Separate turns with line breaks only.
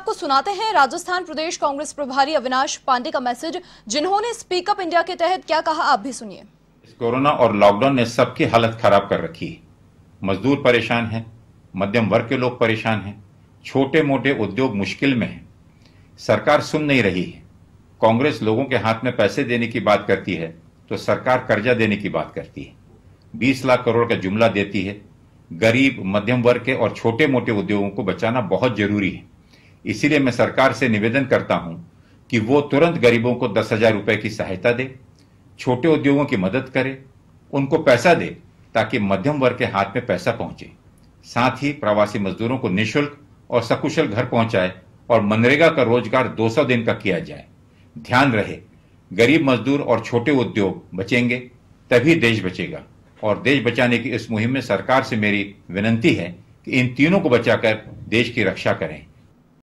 आपको सुनाते हैं राजस्थान प्रदेश कांग्रेस प्रभारी अविनाश पांडे का मैसेज जिन्होंने स्पीकअप इंडिया के तहत क्या कहा आप भी सुनिए
कोरोना और लॉकडाउन ने सबकी हालत खराब कर रखी है मजदूर परेशान हैं, मध्यम वर्ग के लोग परेशान हैं छोटे मोटे उद्योग मुश्किल में हैं, सरकार सुन नहीं रही है कांग्रेस लोगों के हाथ में पैसे देने की बात करती है तो सरकार कर्जा देने की बात करती है बीस लाख करोड़ का जुमला देती है गरीब मध्यम वर्ग के और छोटे मोटे उद्योगों को बचाना बहुत जरूरी है इसीलिए मैं सरकार से निवेदन करता हूं कि वो तुरंत गरीबों को दस हजार रुपए की सहायता दे छोटे उद्योगों की मदद करे उनको पैसा दे ताकि मध्यम वर्ग के हाथ में पैसा पहुंचे साथ ही प्रवासी मजदूरों को निशुल्क और सकुशल घर पहुंचाए और मनरेगा का रोजगार 200 दिन का किया जाए ध्यान रहे गरीब मजदूर और छोटे उद्योग बचेंगे तभी देश बचेगा और देश बचाने की इस मुहिम में सरकार से मेरी विनंती है कि इन तीनों को बचाकर देश की रक्षा करें